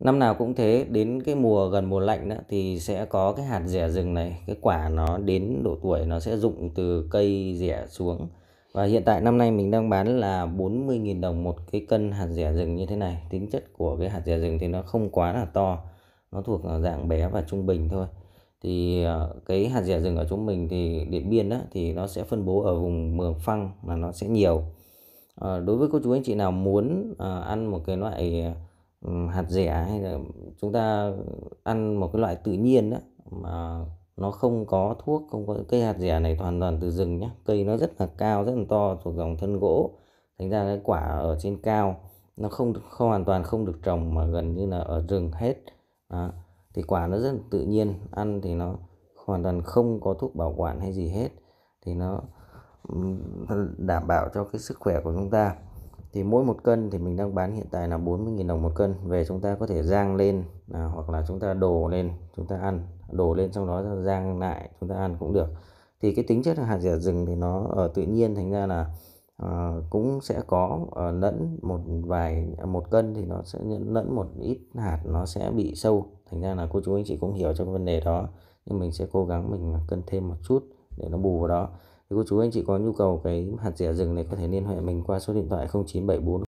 năm nào cũng thế đến cái mùa gần mùa lạnh đó, thì sẽ có cái hạt rẻ rừng này cái quả nó đến độ tuổi nó sẽ rụng từ cây rẻ xuống và hiện tại năm nay mình đang bán là 40.000 đồng một cái cân hạt rẻ rừng như thế này tính chất của cái hạt rẻ rừng thì nó không quá là to nó thuộc dạng bé và trung bình thôi thì ờ, cái hạt rẻ rừng ở chúng mình thì điện biên đó thì nó sẽ phân bố ở vùng mường phăng là nó sẽ nhiều à, đối với cô chú anh chị nào muốn à, ăn một cái loại hạt rẻ hay là chúng ta ăn một cái loại tự nhiên đó mà nó không có thuốc không có cây hạt rẻ này hoàn toàn từ rừng nhá cây nó rất là cao rất là to thuộc dòng thân gỗ thành ra cái quả ở trên cao nó không, không hoàn toàn không được trồng mà gần như là ở rừng hết à, thì quả nó rất là tự nhiên ăn thì nó hoàn toàn không có thuốc bảo quản hay gì hết thì nó đảm bảo cho cái sức khỏe của chúng ta thì mỗi một cân thì mình đang bán hiện tại là 40.000 đồng một cân về chúng ta có thể rang lên à, hoặc là chúng ta đổ lên chúng ta ăn đổ lên trong đó rang lại chúng ta ăn cũng được thì cái tính chất hạt dẻ rừng thì nó ở tự nhiên thành ra là à, cũng sẽ có à, lẫn một vài à, một cân thì nó sẽ lẫn một ít hạt nó sẽ bị sâu thành ra là cô chú anh chị cũng hiểu trong vấn đề đó nhưng mình sẽ cố gắng mình cân thêm một chút để nó bù vào đó thì cô chú anh chị có nhu cầu cái hạt dẻ rừng này có thể liên hệ mình qua số điện thoại 0974